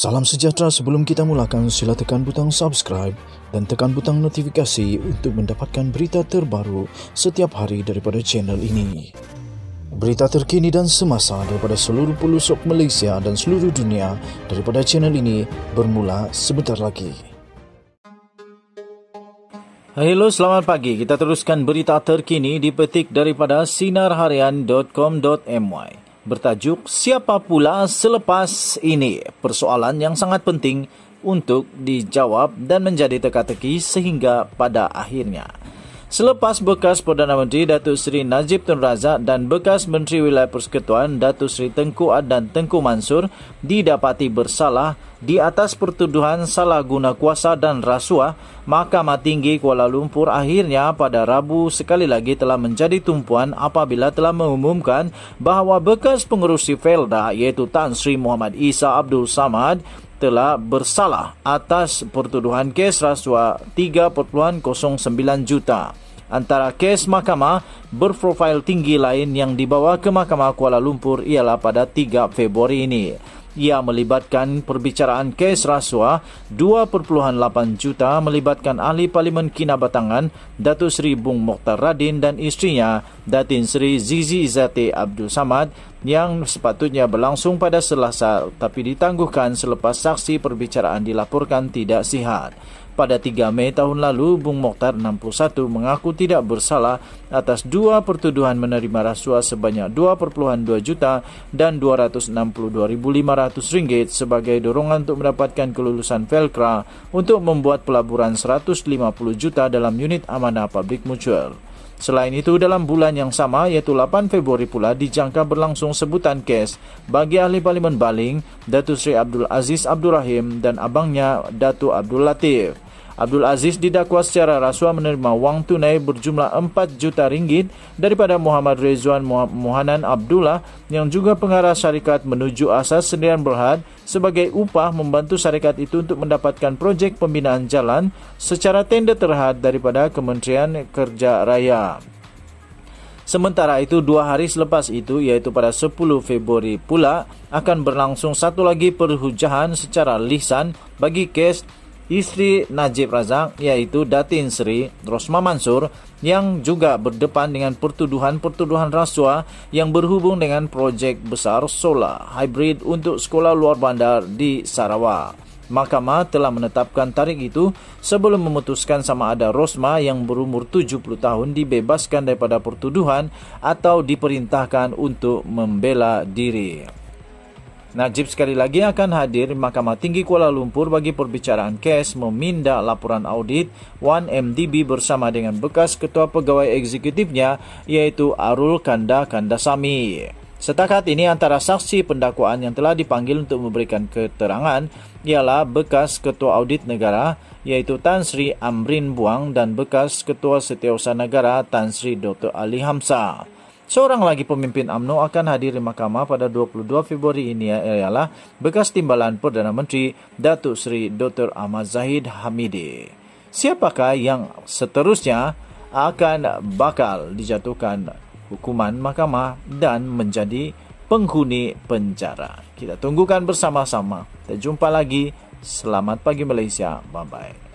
Salam sejahtera sebelum kita mulakan sila tekan butang subscribe dan tekan butang notifikasi untuk mendapatkan berita terbaru setiap hari daripada channel ini. Berita terkini dan semasa daripada seluruh pelosok Malaysia dan seluruh dunia daripada channel ini bermula sebentar lagi. Hello, selamat pagi. Kita teruskan berita terkini dipetik daripada sinarharian.com.my bertajuk Siapa Pula Selepas Ini? Persoalan yang sangat penting untuk dijawab dan menjadi teka-teki sehingga pada akhirnya selepas bekas Perdana Menteri Datuk Seri Najib Tun Razak dan bekas Menteri Wilayah Persekutuan Datuk Seri Tengku dan Tengku Mansur didapati bersalah di atas pertuduhan salah guna kuasa dan rasuah, Mahkamah Tinggi Kuala Lumpur akhirnya pada Rabu sekali lagi telah menjadi tumpuan apabila telah mengumumkan bahawa bekas pengurusi Felda iaitu Tan Sri Muhammad Isa Abdul Samad telah bersalah atas pertuduhan kes rasuah 3.09 juta. Antara kes mahkamah berprofil tinggi lain yang dibawa ke Mahkamah Kuala Lumpur ialah pada 3 Februari ini ia melibatkan perbicaraan kes rasuah 2.8 juta melibatkan ahli parlimen Kinabatangan Datu Seri Bung Mokhtar Radin dan isterinya Datin Seri Zizi Zati Abdul Samad yang sepatutnya berlangsung pada Selasa tapi ditangguhkan selepas saksi perbicaraan dilaporkan tidak sihat. Pada 3 Mei tahun lalu, Bung Mokhtar 61 mengaku tidak bersalah atas dua pertuduhan menerima rasuah sebanyak 2,2 juta dan 262.500 ringgit sebagai dorongan untuk mendapatkan kelulusan Velcra untuk membuat pelaburan 150 juta dalam unit amanah publik mutual. Selain itu, dalam bulan yang sama, yaitu 8 Februari pula, dijangka berlangsung sebutan kes bagi ahli Parlimen Baling, Datu Sri Abdul Aziz Abdul Rahim, dan abangnya Datu Abdul Latif. Abdul Aziz didakwa secara rasuah menerima wang tunai berjumlah 4 juta ringgit daripada Muhammad Rezuan Mohanan Abdullah yang juga pengarah syarikat menuju asas sendirian berhad sebagai upah membantu syarikat itu untuk mendapatkan projek pembinaan jalan secara tender terhad daripada Kementerian Kerja Raya. Sementara itu, dua hari selepas itu, iaitu pada 10 Februari pula, akan berlangsung satu lagi perhujahan secara lisan bagi kes istri Najib Razak yaitu Datin Sri Rosma Mansur yang juga berdepan dengan pertuduhan-pertuduhan rasuah yang berhubung dengan projek besar solar hybrid untuk sekolah luar bandar di Sarawak. Mahkamah telah menetapkan tarikh itu sebelum memutuskan sama ada Rosma yang berumur 70 tahun dibebaskan daripada pertuduhan atau diperintahkan untuk membela diri. Najib sekali lagi akan hadir di Mahkamah Tinggi Kuala Lumpur bagi perbicaraan kes meminda laporan audit 1MDB bersama dengan bekas ketua pegawai eksekutifnya yaitu Arul Kanda Kandasami. Setakat ini antara saksi pendakwaan yang telah dipanggil untuk memberikan keterangan ialah bekas ketua audit negara yaitu Tan Sri Amrin Buang dan bekas ketua setiausaha negara Tan Sri Dr. Ali Hamzah. Seorang lagi pemimpin AMNO akan hadir di mahkamah pada 22 Februari ini ya, ialah bekas timbalan Perdana Menteri Datuk Seri Dr. Ahmad Zahid Hamidi. Siapakah yang seterusnya akan bakal dijatuhkan hukuman mahkamah dan menjadi penghuni penjara. Kita tunggukan bersama-sama. Kita jumpa lagi. Selamat pagi Malaysia. Bye-bye.